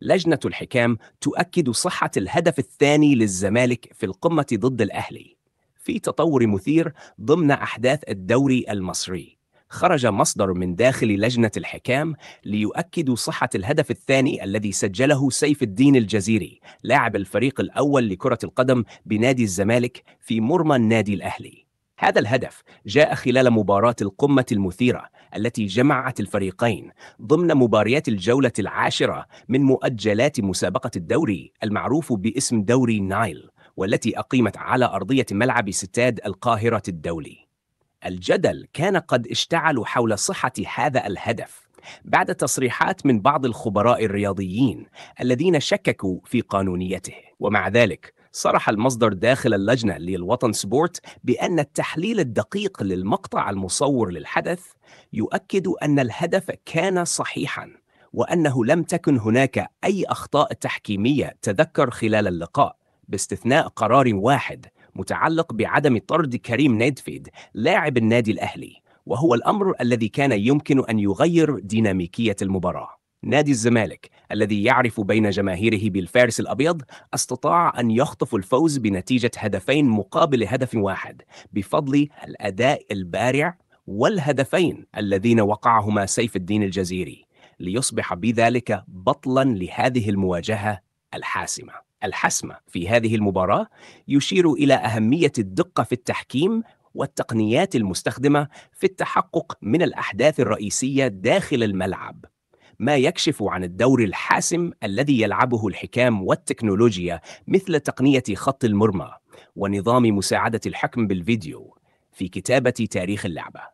لجنة الحكام تؤكد صحة الهدف الثاني للزمالك في القمة ضد الأهلي في تطور مثير ضمن أحداث الدوري المصري خرج مصدر من داخل لجنة الحكام ليؤكد صحة الهدف الثاني الذي سجله سيف الدين الجزيري لاعب الفريق الأول لكرة القدم بنادي الزمالك في مرمى النادي الأهلي هذا الهدف جاء خلال مباراة القمة المثيرة التي جمعت الفريقين ضمن مباريات الجولة العاشرة من مؤجلات مسابقة الدوري المعروف باسم دوري نايل والتي أقيمت على أرضية ملعب ستاد القاهرة الدولي. الجدل كان قد اشتعل حول صحة هذا الهدف بعد تصريحات من بعض الخبراء الرياضيين الذين شككوا في قانونيته ومع ذلك صرح المصدر داخل اللجنة للوطن سبورت بأن التحليل الدقيق للمقطع المصور للحدث يؤكد أن الهدف كان صحيحاً وأنه لم تكن هناك أي أخطاء تحكيمية تذكر خلال اللقاء باستثناء قرار واحد متعلق بعدم طرد كريم نيدفيد لاعب النادي الأهلي وهو الأمر الذي كان يمكن أن يغير ديناميكية المباراة نادي الزمالك الذي يعرف بين جماهيره بالفارس الأبيض استطاع أن يخطف الفوز بنتيجة هدفين مقابل هدف واحد بفضل الأداء البارع والهدفين اللذين وقعهما سيف الدين الجزيري ليصبح بذلك بطلا لهذه المواجهة الحاسمة الحسمة في هذه المباراة يشير إلى أهمية الدقة في التحكيم والتقنيات المستخدمة في التحقق من الأحداث الرئيسية داخل الملعب ما يكشف عن الدور الحاسم الذي يلعبه الحكام والتكنولوجيا مثل تقنية خط المرمى ونظام مساعدة الحكم بالفيديو في كتابة تاريخ اللعبة